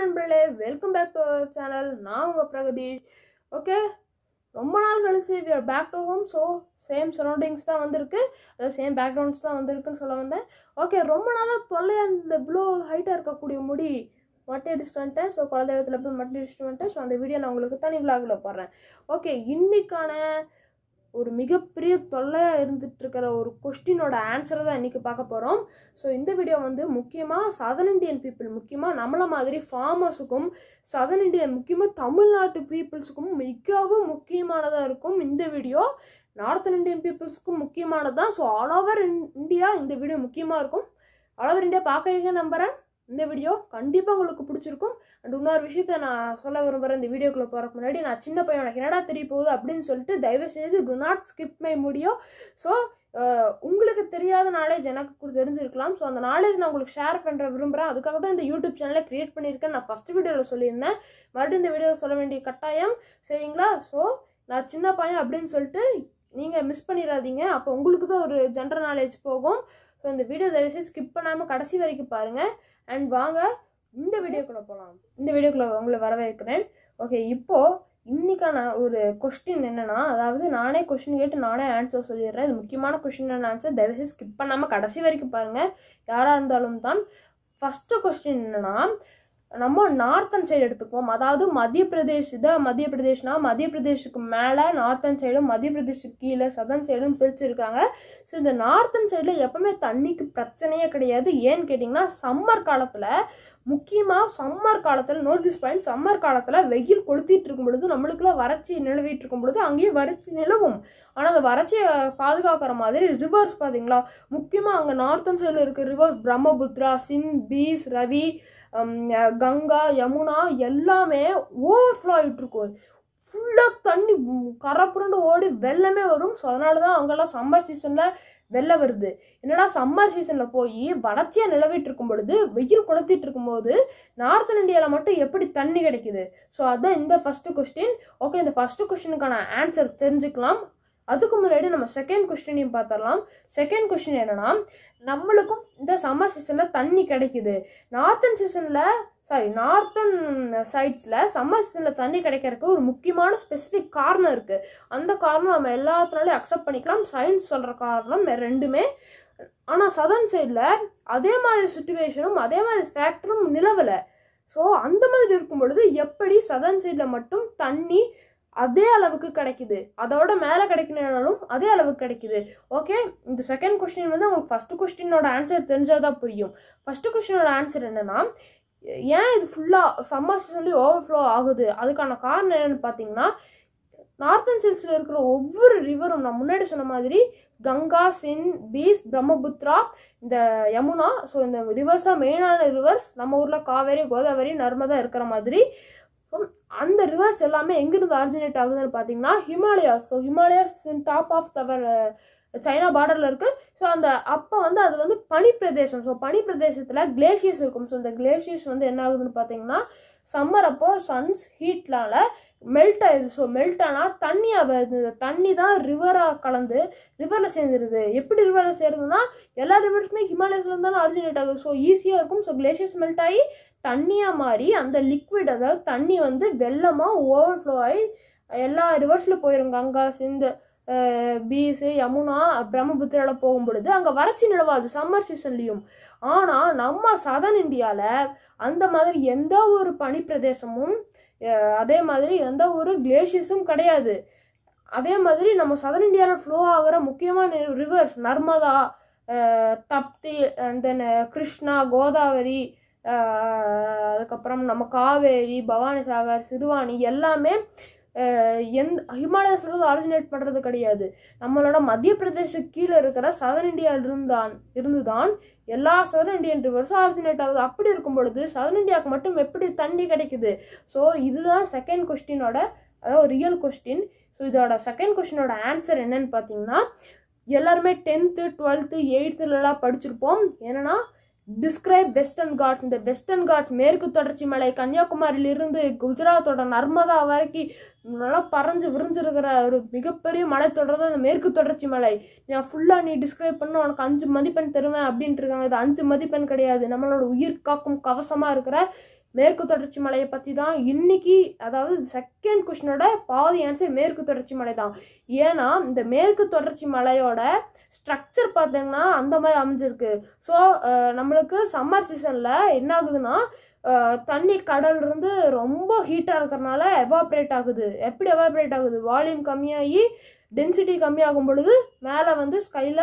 நண்பர்களே welcome back to our channel நான் உங்கள் பிரகதீஷ் ஓகே ரொம்ப நாள் கழிச்சு we are back to home so same surroundings தான் வந்திருக்கு அதாவது சேம் பேக்ரவுண்ட்ஸ் தான் வந்திருக்குன்னு சொல்ல வந்தேன் ஓகே ரொம்ப நாளாக தொல்லையாக இந்த இவ்வளோ ஹைட்டாக இருக்கக்கூடிய முடி மட்டை அடிச்சுட்டு வந்துட்டேன் ஸோ குலதெய்வத்தில் போய் மட்டை அடிச்சுட்டு வந்துட்டேன் ஸோ அந்த வீடியோ நான் உங்களுக்கு தனி விலாகில் போடுறேன் ஓகே இன்னைக்கான ஒரு மிகப்பெரிய தொல்லையாக இருந்துட்டு இருக்கிற ஒரு கொஸ்டினோட ஆன்சரை தான் இன்றைக்கி பார்க்க போகிறோம் ஸோ இந்த வீடியோ வந்து முக்கியமாக சதர்ன் இண்டியன் பீப்புள் முக்கியமாக நம்மள மாதிரி ஃபார்மர்ஸுக்கும் சதர்ன் இண்டியன் முக்கியமாக தமிழ்நாட்டு பீப்புள்ஸுக்கும் மிகவும் முக்கியமானதாக இருக்கும் இந்த வீடியோ நார்த்தன் இண்டியன் பீப்புள்ஸுக்கும் முக்கியமானது தான் ஸோ ஆல் ஓவர் இந்தியா இந்த வீடியோ முக்கியமாக இருக்கும் ஆல் ஓவர் இந்தியா பார்க்குறீங்க நம்புகிறேன் இந்த வீடியோ கண்டிப்பாக உங்களுக்கு பிடிச்சிருக்கும் அண்ட் இன்னொரு விஷயத்த நான் சொல்ல விரும்புகிற இந்த வீடியோக்குள்ளே போகிறக்கு முன்னாடி நான் சின்ன பையன் எனக்கு என்னடா தெரிய போகுது அப்படின்னு சொல்லிட்டு தயவு செய்து டு நாட் ஸ்கிப் மை முடியோ ஸோ உங்களுக்கு தெரியாத நாலேஜ் எனக்கு தெரிஞ்சிருக்கலாம் ஸோ அந்த நாலேஜ் நான் உங்களுக்கு ஷேர் பண்ணுற விரும்புகிறேன் அதுக்காக தான் இந்த யூடியூப் சேனலை க்ரியேட் பண்ணியிருக்கேன் நான் ஃபஸ்ட் வீடியோவில் சொல்லியிருந்தேன் மறுபடியும் இந்த வீடியோவில் சொல்ல வேண்டிய கட்டாயம் சரிங்களா ஸோ நான் சின்ன பையன் அப்படின்னு சொல்லிட்டு நீங்கள் மிஸ் பண்ணிடாதீங்க அப்போ உங்களுக்கு தான் ஒரு ஜென்ரல் நாலேஜ் போகும் ஸோ இந்த வீடியோ தயவுசெய்து ஸ்கிப் பண்ணாமல் கடைசி வரைக்கும் பாருங்கள் அண்ட் வாங்க இந்த வீடியோக்குள்ளே போகலாம் இந்த வீடியோக்குள்ளே உங்களை வரவேற்கிறேன் ஓகே இப்போது இன்றைக்கான ஒரு கொஸ்டின் என்னென்னா அதாவது நானே கொஸ்டின் கேட்டு நானே ஆன்சர் சொல்லிடுறேன் இது முக்கியமான கொஸ்டின் என்ன ஆன்சர் தயவுசெய்து ஸ்கிப் பண்ணாமல் கடைசி வரைக்கும் பாருங்கள் யாராக இருந்தாலும் தான் ஃபஸ்ட்டு கொஸ்டின் என்னென்னா நம்ம நார்த்தன் சைடு எடுத்துக்குவோம் அதாவது மத்திய பிரதேஷ் இதை மத்திய பிரதேஷ்னா மத்திய பிரதேஷுக்கு மேலே நார்த்தன் சைடும் மத்திய பிரதேஷுக்கு கீழே சதன் சைடும் பிரிச்சிருக்காங்க ஸோ இந்த நார்த்தன் சைடில் எப்பவுமே தண்ணிக்கு பிரச்சனையே கிடையாது ஏன்னு கேட்டிங்கன்னா சம்மர் காலத்தில் முக்கியமாக சம்மர் காலத்தில் நோட்டீஸ் பாயிண்ட் சம்மர் காலத்தில் வெயில் கொளுத்திட்டு இருக்கும் பொழுது நம்மளுக்குலாம் வறட்சி நிலவிட்டு இருக்கும் பொழுது அங்கேயும் வறட்சி நிலவும் ஆனால் அந்த வறட்சியை பாதுகாக்கிற மாதிரி ரிவர்ஸ் பார்த்தீங்களா முக்கியமாக அங்கே நார்த்தன் சைடில் இருக்க ரிவர்ஸ் பிரம்மபுத்ரா சிந்த் பீஸ் ரவி கங்கா யமுனா எல்லாமே ஃப்ளோ ஆகிட்டு இருக்கும் ஃபுல்லாக தண்ணி கரை புரண்டு ஓடி வெள்ளமே வரும் ஸோ அதனால தான் அங்கெல்லாம் சம்மர் சீசனில் வெள்ளம் வருது என்னென்னா சம்மர் சீசனில் போய் வறட்சியாக நிலவிட்டு இருக்கும் பொழுது வெயில் குளத்திட்டு இருக்கும்போது நார்த்தன் இந்தியாவில் மட்டும் எப்படி தண்ணி கிடைக்குது ஸோ அதுதான் இந்த ஃபஸ்ட்டு கொஸ்டின் ஓகே இந்த ஃபஸ்ட்டு கொஸ்டினுக்கான ஆன்சர் தெரிஞ்சுக்கலாம் அதுக்கு முன்னாடி நம்ம செகண்ட் கொஸ்டினையும் பார்த்துடலாம் செகண்ட் கொஸ்டின் என்னென்னா நம்மளுக்கும் இந்த சம்மர் சீசனில் தண்ணி கிடைக்குது நார்த்தன் சீசனில் சாரி நார்த்தன் சைட்ஸில் சம்மர் சீசனில் தண்ணி கிடைக்கிறதுக்கு ஒரு முக்கியமான ஸ்பெசிஃபிக் காரணம் இருக்குது அந்த காரணம் நம்ம எல்லாத்தினாலையும் அக்செப்ட் பண்ணிக்கலாம் சயின்ஸ் சொல்கிற காரணம் ரெண்டுமே ஆனால் சதர்ன் சைடில் அதே மாதிரி சுச்சுவேஷனும் அதே மாதிரி ஃபேக்டரும் நிலவலை ஸோ அந்த மாதிரி இருக்கும் பொழுது எப்படி சதர்ன் சைடில் மட்டும் தண்ணி அதே அளவுக்கு கிடைக்குது அதோட மேலே கிடைக்கணும் அதே அளவுக்கு கிடைக்குது ஓகே இந்த செகண்ட் கொஸ்டின் வந்து உங்களுக்கு ஃபஸ்ட்டு கொஸ்டினோட ஆன்சர் தெரிஞ்சால் தான் புரியும் ஃபஸ்ட்டு கொஸ்டினோட ஆன்சர் என்னென்னா ஏன் இது ஃபுல்லாக சம்மர் சீசன்லேயே ஓவர்ஃப்ளோ ஆகுது அதுக்கான காரணம் என்னென்னு பார்த்தீங்கன்னா நார்த்தன் சில்ஸில் இருக்கிற ஒவ்வொரு ரிவரும் நான் முன்னாடி சொன்ன மாதிரி கங்கா சின் பீஸ் பிரம்மபுத்ரா இந்த யமுனா ஸோ இந்த ரிவர்ஸ் தான் மெயினான ரிவர்ஸ் நம்ம ஊரில் காவேரி கோதாவரி நர்மதா இருக்கிற மாதிரி ஸோ அந்த ரிவர்ஸ் எல்லாமே எங்கேருந்து ஆரிஜினேட் ஆகுதுன்னு பார்த்தீங்கன்னா Himalayas so Himalayas in top of தவர் சைனா பார்டரில் இருக்குது ஸோ அந்த அப்போ வந்து அது வந்து பனி பிரதேசம் ஸோ பனி பிரதேசத்தில் கிளேஷியஸ் இருக்கும் ஸோ இந்த கிளேஷியஸ் வந்து என்ன ஆகுதுன்னு பார்த்தீங்கன்னா சம்மர் அப்போ சன்ஸ் ஹீட்னால மெல்ட் ஆயிடுது ஸோ மெல்ட் ஆனால் தண்ணியாக வருது தண்ணி தான் ரிவராக கலந்து ரிவரில் சேர்ந்துருது எப்படி ரிவரில் சேருதுன்னா எல்லா ரிவர்ஸுமே ஹிமாலயஸ்லேருந்து இருந்தாலும் அரிஜினேட் ஆகுது ஸோ ஈஸியாக இருக்கும் ஸோ கிளேஷியர்ஸ் மெல்ட் ஆகி தண்ணியாக மாறி அந்த லிக்விட் அதாவது தண்ணி வந்து வெள்ளமாக ஓவர்ஃப்ளோ ஆகி எல்லா ரிவர்ஸில் போயிடும் கங்கா சிந்து பீஸு யமுனா பிரம்மபுத்திராவில் போகும் பொழுது அங்கே வறட்சி நிலவாது சம்மர் சீசன்லேயும் ஆனால் நம்ம சதன் இந்தியாவில் அந்த மாதிரி எந்த ஒரு பனி பிரதேசமும் அதே மாதிரி எந்த ஒரு கிளேஷியஸும் கிடையாது அதே மாதிரி நம்ம சதன் இந்தியாவில் ஃப்ளோ ஆகிற முக்கியமான rivers Narmada Tapti and then Krishna Godavari அதுக்கப்புறம் நம்ம காவேரி பவானி சாகர் சிறுவாணி எல்லாமே எந்த ஹிமாலயாஸ்ல இருந்து ஆரிஜினேட் பண்ணுறது கிடையாது நம்மளோட மத்திய பிரதேச கீழே இருக்கிற சதன் இந்தியாவில் இருந்தான் இருந்துதான் எல்லா சதர் இந்தியன் ரிவர்ஸும் ஆரிஜினேட் ஆகுது அப்படி இருக்கும் பொழுது சதன் இந்தியாவுக்கு மட்டும் எப்படி தண்ணி கிடைக்குது ஸோ இதுதான் செகண்ட் கொஸ்டினோட அதாவது ரியல் கொஸ்டின் ஸோ இதோட செகண்ட் கொஸ்டினோட ஆன்சர் என்னன்னு பார்த்தீங்கன்னா எல்லாருமே டென்த்து டுவெல்த்து எயித்துலலாம் படிச்சிருப்போம் ஏன்னா டிஸ்கிரைப் வெஸ்டர்ன் காட்ஸ் இந்த வெஸ்டர்ன் காட்ஸ் மேற்கு தொடர்ச்சி மலை கன்னியாகுமரியிலிருந்து குஜராத்தோட நர்மதா வரைக்கும் நல்லா பறஞ்சு விரிஞ்சிருக்கிற ஒரு மிகப்பெரிய மலைத்தொடர் தான் இந்த மேற்கு தொடர்ச்சி மலை நான் ஃபுல்லாக நீ டிஸ்கிரைப் பண்ண உனக்கு அஞ்சு மதிப்பெண் தருவேன் அப்படின்ட்டு இருக்காங்க இது அஞ்சு மதிப்பெண் கிடையாது நம்மளோட உயிர் காக்கும் கவசமாக இருக்கிற மேற்கு தொடர்ச்சி மலையை பற்றி தான் இன்னைக்கு அதாவது செகண்ட் கொஷினோட பாதி ஆன்சர் மேற்கு தொடர்ச்சி மலை தான் ஏன்னா இந்த மேற்கு தொடர்ச்சி மலையோட ஸ்ட்ரக்சர் பார்த்தீங்கன்னா அந்த மாதிரி அமைஞ்சிருக்கு ஸோ நம்மளுக்கு சம்மர் சீசனில் என்ன ஆகுதுன்னா தண்ணி கடல் இருந்து ரொம்ப ஹீட்டாக இருக்கிறனால எவாப்ரேட் ஆகுது எப்படி எவாப்ரேட் ஆகுது வால்யூம் கம்மியாகி டென்சிட்டி கம்மியாகும் பொழுது மேலே வந்து ஸ்கையில்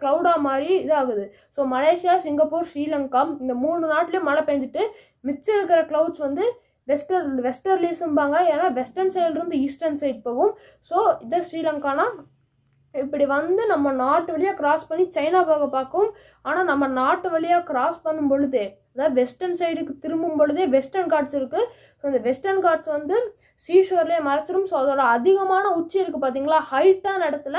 க்ளவுடாக மாதிரி இதாகுது ஸோ மலேசியா சிங்கப்பூர் ஸ்ரீலங்கா இந்த மூணு நாட்டிலையும் மழை பெஞ்சிட்டு மிச்சம் இருக்கிற க்ளவுட்ஸ் வந்து வெஸ்டர் வெஸ்டர்லீஸும்பாங்க ஏன்னா வெஸ்டர்ன் சைடுலேருந்து ஈஸ்டர்ன் சைட் போகும் ஸோ இதை ஸ்ரீலங்கானா இப்படி வந்து நம்ம நாட்டு வழியாக கிராஸ் பண்ணி சைனா போக பார்க்கும் ஆனால் நம்ம நாட்டு வழியாக கிராஸ் பண்ணும் பொழுதே அதாவது வெஸ்டர்ன் சைடுக்கு திரும்பும் பொழுதே வெஸ்டர்ன் காட்ஸ் இருக்குது ஸோ இந்த வெஸ்டர்ன் காட்ஸ் வந்து சீஷோர்லேயே மறைச்சிடும் ஸோ அதோட அதிகமான உச்சி இருக்குது பார்த்தீங்களா ஹைட்டான இடத்துல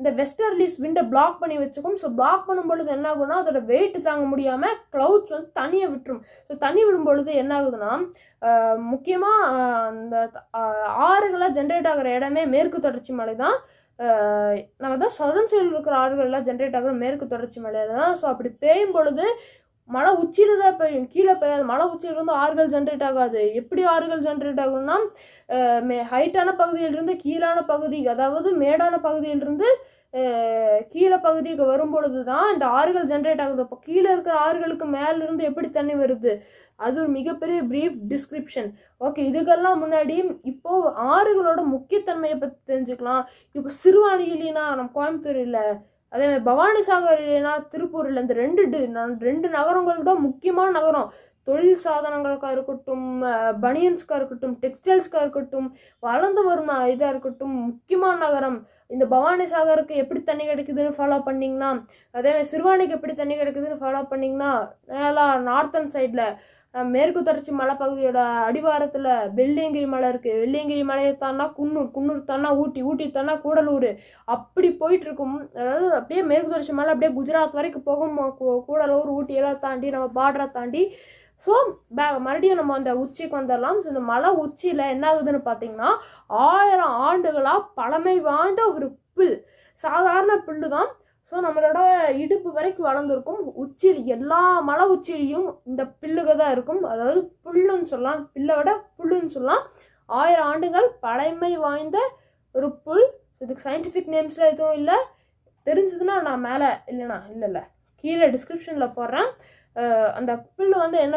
இந்த வெஸ்டர்லிஸ் விண்டை பிளாக் பண்ணி வச்சுக்கும் ஸோ பிளாக் பண்ணும் பொழுது என்ன ஆகுனா அதோட வெயிட் தாங்க முடியாமல் க்ளவுட்ஸ் வந்து தனியை விட்டுரும் ஸோ தனி விடும் பொழுது என்ன ஆகுதுன்னா முக்கியமாக அந்த ஆறுகளாக ஜென்ரேட் ஆகிற இடமே மேற்கு தொடர்ச்சி மலை தான் நம்ம தான் சதன் சைடில் இருக்கிற ஆறுகள்லாம் ஜென்ரேட் ஆகிற மேற்கு தொடர்ச்சி மலையில் தான் ஸோ அப்படி பெய்யும் பொழுது மழை உச்சியில் தான் பெய்யும் கீழே பெய்யாது உச்சியில் இருந்து ஆறுகள் ஜென்ரேட் ஆகாது எப்படி ஆறுகள் ஜென்ரேட் ஆகும்னா மே ஹைட்டான பகுதியிலிருந்து கீழான பகுதி அதாவது மேடான பகுதியிலிருந்து கீழே பகுதிக்கு வரும்பொழுது தான் இந்த ஆறுகள் ஜென்ரேட் ஆகுது அப்போ கீழே இருக்கிற ஆறுகளுக்கு மேலேருந்து எப்படி தண்ணி வருது அது ஒரு மிகப்பெரிய ப்ரீஃப் டிஸ்கிரிப்ஷன் ஓகே இதுக்கெல்லாம் முன்னாடி இப்போது ஆறுகளோட முக்கியத்தன்மையை பற்றி தெரிஞ்சுக்கலாம் இப்போ சிறுவாணி இல்லைன்னா நம்ம கோயம்புத்தூர் இல்லை அதே மாதிரி பவானி சாகர் இல்லைன்னா திருப்பூர் இல்லை இந்த ரெண்டு ரெண்டு நகரங்கள் தான் முக்கியமான நகரம் தொழில் சாதனங்களுக்காக இருக்கட்டும் பனியன்ஸ்க்காக இருக்கட்டும் டெக்ஸ்டைல்ஸ்க்காக இருக்கட்டும் வளர்ந்து வரும் இதாக இருக்கட்டும் முக்கியமான நகரம் இந்த பவானி சாகருக்கு எப்படி தண்ணி கிடைக்குதுன்னு ஃபாலோ பண்ணிங்கன்னா அதேமாதிரி சிறுவாணிக்கு எப்படி தண்ணி கிடைக்குதுன்னு ஃபாலோ பண்ணிங்கன்னா நல்லா நார்த்தன் சைடில் மேற்கு தொடர்ச்சி மலைப்பகுதியோட அடிவாரத்தில் வெள்ளியங்கிரி மலை இருக்குது வெள்ளியங்கிரி மலையை தானா குன்னூர் குன்னூர் தானா ஊட்டி ஊட்டி தானா கூடலூர் அப்படி போயிட்டுருக்கும் அதாவது அப்படியே மேற்கு தொடர்ச்சி மலை அப்படியே குஜராத் வரைக்கும் போகும் கூடலூர் ஊட்டியெல்லாம் தாண்டி நம்ம பார்டரை தாண்டி ஸோ மறுபடியும் நம்ம அந்த உச்சிக்கு வந்துடலாம் ஸோ இந்த மலை உச்சியில் என்ன ஆகுதுன்னு பார்த்தீங்கன்னா ஆயிரம் ஆண்டுகளாக பழமை வாய்ந்த ஒரு புல் சாதாரண புல்லு தான் ஸோ நம்மளோட இடுப்பு வரைக்கும் வளர்ந்துருக்கும் உச்சியில் எல்லா மலை உச்சியிலையும் இந்த புல்லுக தான் இருக்கும் அதாவது புல்லுன்னு சொல்லலாம் புல்லை விட புல்லுன்னு சொல்லலாம் ஆயிரம் ஆண்டுகள் பழமை வாய்ந்த ஒரு புல் இதுக்கு சயின்டிஃபிக் நேம்ஸில் எதுவும் இல்லை தெரிஞ்சதுன்னா நான் மேலே இல்லைண்ணா இல்லை இல்லை கீழே டிஸ்கிரிப்ஷனில் போடுறேன் அந்த புல்லு வந்து என்ன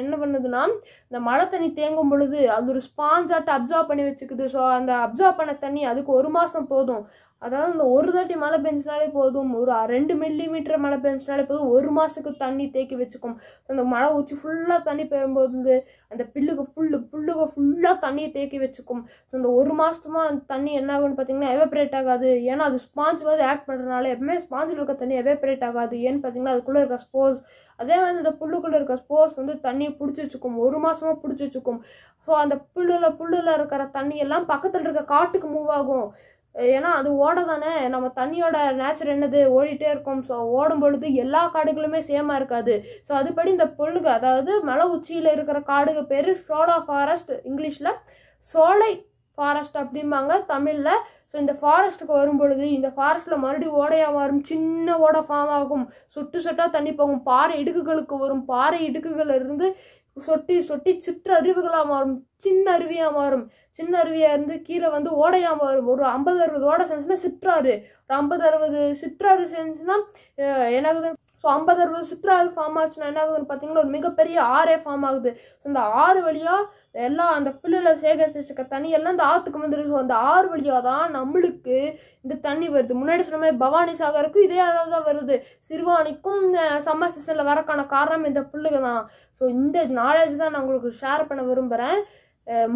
என்ன பண்ணுதுன்னா இந்த மழை தண்ணி தேங்கும் பொழுது அது ஒரு ஸ்பாஞ்சாட்டு அப்சர்வ் பண்ணி வச்சுக்குது ஸோ அந்த அப்சர்வ் பண்ண தண்ணி அதுக்கு ஒரு மாதம் போதும் அதாவது இந்த ஒரு தாட்டி மழை பெஞ்சினாலே போதும் ஒரு ரெண்டு மில்லி மீட்டர் மழை பெஞ்சினாலே போதும் ஒரு மாதத்துக்கு தண்ணி தேக்கி வச்சுக்கும் அந்த மழை ஊச்சி ஃபுல்லாக தண்ணி பெய்யும்போது அந்த புல்லுக்கு ஃபுல்லு புல்லுக்கு ஃபுல்லாக தண்ணியை தேக்கி வச்சுக்கும் அந்த ஒரு மாதமாக அந்த தண்ணி என்ன ஆகும்னு பார்த்தீங்கன்னா எவப்ரேட் ஆகாது ஏன்னா அது ஸ்பாஞ்ச் வந்து ஆக்ட் பண்ணுறதுனால எப்பவுமே ஸ்பாஞ்சில் இருக்க தண்ணி எவப்ரேட் ஆகாது ஏன்னு பார்த்தீங்கன்னா அதுக்குள்ளே இருக்க ஸ்போஸ் அதே மாதிரி இந்த புல்லுக்குள்ளே இருக்க ஸ்போஸ் வந்து தண்ணியை பிடிச்சி வச்சுக்கும் ஒரு மாதமாக பிடிச்சி வச்சுக்கும் ஸோ அந்த புல்லில் புல்லில் இருக்கிற தண்ணி எல்லாம் பக்கத்தில் இருக்க காட்டுக்கு மூவ் ஆகும் ஏன்னா அது ஓட தானே நம்ம தண்ணியோட நேச்சர் என்னது ஓடிட்டே இருக்கும் ஸோ ஓடும் பொழுது எல்லா காடுகளுமே சேமாக இருக்காது ஸோ அதுபடி இந்த பொழுகு அதாவது மலை உச்சியில் இருக்கிற காடுகள் பேர் சோலா ஃபாரஸ்ட் இங்கிலீஷில் சோலை ஃபாரஸ்ட் அப்படிம்பாங்க தமிழில் ஸோ இந்த ஃபாரஸ்ட்டுக்கு வரும் பொழுது இந்த ஃபாரஸ்ட்டில் மறுபடியும் ஓடையாக வரும் சின்ன ஓடை ஃபார்ம் ஆகும் சுட்டு சுட்டாக தண்ணி போகும் பாறை இடுக்குகளுக்கு வரும் பாறை இடுக்குகள் இருந்து சொட்டி சொட்டி அருவிகளாக மாறும் சின்ன அருவியாக மாறும் சின்ன அருவியாக இருந்து கீழே வந்து ஓடையாக மாறும் ஒரு ஐம்பது அறுபது ஓடை செஞ்சுன்னா சிற்றாறு ஒரு ஐம்பது அறுபது சிற்றாறு செஞ்சுன்னா எனக்கு ஸோ ஐம்பது அறுபது அது ஃபார்ம் ஆச்சுன்னா என்ன ஆகுதுன்னு பார்த்தீங்கன்னா ஒரு மிகப்பெரிய ஆறே ஃபார்ம் ஆகுது அந்த ஆறு வழியாக எல்லாம் அந்த புல்லில் சேகரித்து வச்சுக்க தண்ணி எல்லாம் இந்த ஆற்றுக்கு வந்துடும் ஸோ அந்த ஆறு வழியாக தான் நம்மளுக்கு இந்த தண்ணி வருது முன்னாடி சொன்ன மாதிரி பவானி சாகருக்கும் இதே அளவு தான் வருது சிறுவாணிக்கும் சம்மர் சீசனில் வரக்கான காரணம் இந்த புல்லுக்கு தான் ஸோ இந்த நாலேஜ் தான் நான் உங்களுக்கு ஷேர் பண்ண விரும்புகிறேன்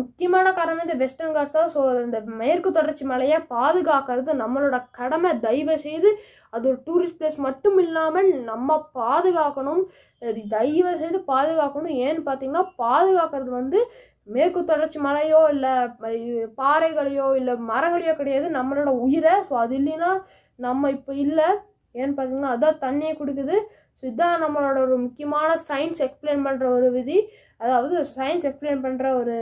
முக்கியமான காரணம் இந்த வெஸ்டர்ன் காட்ஸ் தான் ஸோ இந்த மேற்கு தொடர்ச்சி மலையை பாதுகாக்கிறது நம்மளோட கடமை தயவு செய்து அது ஒரு டூரிஸ்ட் பிளேஸ் மட்டும் இல்லாமல் நம்ம பாதுகாக்கணும் தயவு செய்து பாதுகாக்கணும் ஏன்னு பார்த்தீங்கன்னா பாதுகாக்கிறது வந்து மேற்கு தொடர்ச்சி மலையோ இல்லை பாறைகளையோ இல்லை மரங்களையோ கிடையாது நம்மளோட உயிரை ஸோ அது இல்லைன்னா நம்ம இப்போ இல்லை ஏன்னு பார்த்தீங்கன்னா அதான் தண்ணியை கொடுக்குது ஸோ இதுதான் நம்மளோட ஒரு முக்கியமான சயின்ஸ் எக்ஸ்பிளைன் பண்ணுற ஒரு விதி அதாவது சயின்ஸ் எக்ஸ்பிளைன் பண்ணுற ஒரு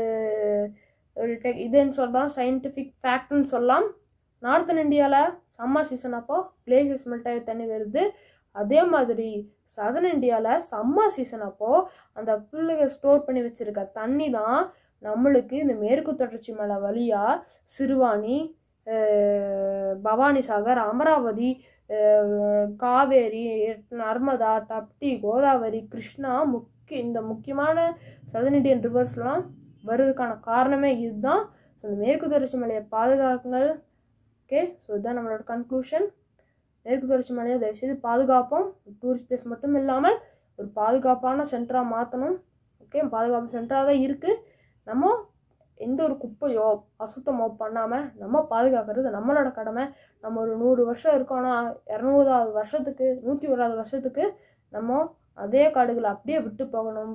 ஒரு டெக் இதுன்னு சொல்லலாம் சயின்டிஃபிக் ஃபேக்ட்னு சொல்லலாம் நார்த்தன் இந்தியாவில் சம்மர் சீசன் அப்போ பிளேசஸ் மெல்ட்டாகி தண்ணி வருது அதே மாதிரி சதன் இந்தியாவில் சம்மர் சீசன் அப்போது அந்த பிள்ளைங்க ஸ்டோர் பண்ணி வச்சுருக்க தண்ணி தான் நம்மளுக்கு இந்த மேற்கு தொடர்ச்சி மலை வழியாக சிறுவாணி பவானி சாகர் அமராவதி காவேரி நர்மதா தப்தி கோதாவரி கிருஷ்ணா முக்கிய இந்த முக்கியமான சதன் இண்டியன் ரிவர்ஸ்லாம் வருவதுக்கான காரணமே இதுதான் அந்த மேற்கு தொடர்ச்சி மலையை பாதுகாக்குங்கள் ஓகே ஸோ இதுதான் நம்மளோட கன்க்ளூஷன் மேற்கு தொடர்ச்சி மலையை தயவுசெய்து பாதுகாப்போம் டூரிஸ்ட் பிளேஸ் மட்டும் இல்லாமல் ஒரு பாதுகாப்பான சென்டராக மாற்றணும் ஓகே பாதுகாப்பு சென்டராக தான் இருக்குது நம்ம எந்த ஒரு குப்பையோ அசுத்தமோ பண்ணாமல் நம்ம பாதுகாக்கிறது நம்மளோட கடமை நம்ம ஒரு நூறு வருஷம் இருக்கோம்னா இரநூறாவது வருஷத்துக்கு நூற்றி ஓராவது வருஷத்துக்கு நம்ம அதே காடுகளை அப்படியே விட்டு போகணும்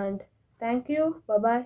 அண்ட் தேங்க்யூ பபாய்